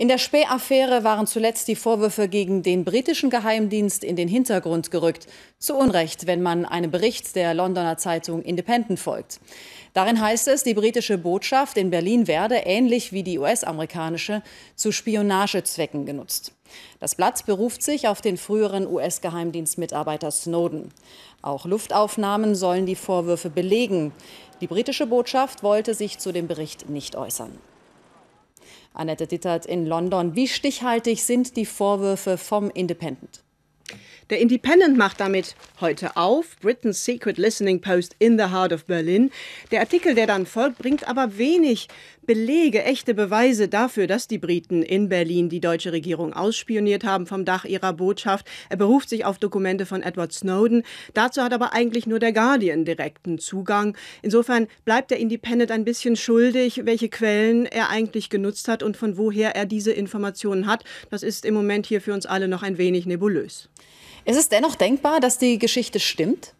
In der Späh-Affäre waren zuletzt die Vorwürfe gegen den britischen Geheimdienst in den Hintergrund gerückt. Zu Unrecht, wenn man einem Bericht der Londoner Zeitung Independent folgt. Darin heißt es, die britische Botschaft in Berlin werde, ähnlich wie die US-amerikanische, zu Spionagezwecken genutzt. Das Blatt beruft sich auf den früheren US-Geheimdienstmitarbeiter Snowden. Auch Luftaufnahmen sollen die Vorwürfe belegen. Die britische Botschaft wollte sich zu dem Bericht nicht äußern. Annette Dittert in London. Wie stichhaltig sind die Vorwürfe vom Independent? Der Independent macht damit heute auf. Britain's Secret Listening Post in the Heart of Berlin. Der Artikel, der dann folgt, bringt aber wenig Belege, echte Beweise dafür, dass die Briten in Berlin die deutsche Regierung ausspioniert haben vom Dach ihrer Botschaft. Er beruft sich auf Dokumente von Edward Snowden. Dazu hat aber eigentlich nur der Guardian direkten Zugang. Insofern bleibt der Independent ein bisschen schuldig, welche Quellen er eigentlich genutzt hat und von woher er diese Informationen hat. Das ist im Moment hier für uns alle noch ein wenig nebulös. Ist es dennoch denkbar, dass die Geschichte stimmt?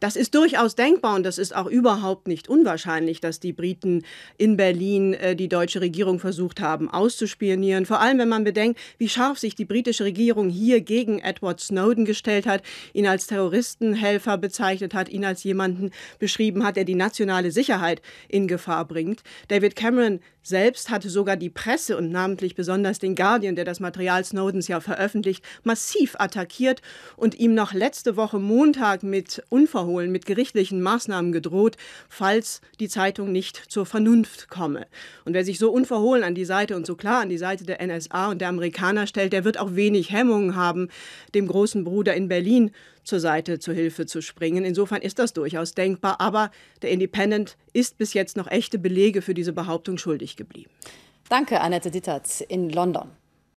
Das ist durchaus denkbar und das ist auch überhaupt nicht unwahrscheinlich, dass die Briten in Berlin äh, die deutsche Regierung versucht haben auszuspionieren. Vor allem, wenn man bedenkt, wie scharf sich die britische Regierung hier gegen Edward Snowden gestellt hat, ihn als Terroristenhelfer bezeichnet hat, ihn als jemanden beschrieben hat, der die nationale Sicherheit in Gefahr bringt. David Cameron selbst hatte sogar die Presse und namentlich besonders den Guardian, der das Material Snowdens ja veröffentlicht, massiv attackiert und ihm noch letzte Woche Montag mit unverhohlener wiederholen, mit gerichtlichen Maßnahmen gedroht, falls die Zeitung nicht zur Vernunft komme. Und wer sich so unverhohlen an die Seite und so klar an die Seite der NSA und der Amerikaner stellt, der wird auch wenig Hemmungen haben, dem großen Bruder in Berlin zur Seite zur Hilfe zu springen. Insofern ist das durchaus denkbar, aber der Independent ist bis jetzt noch echte Belege für diese Behauptung schuldig geblieben. Danke, Annette Dittert in London.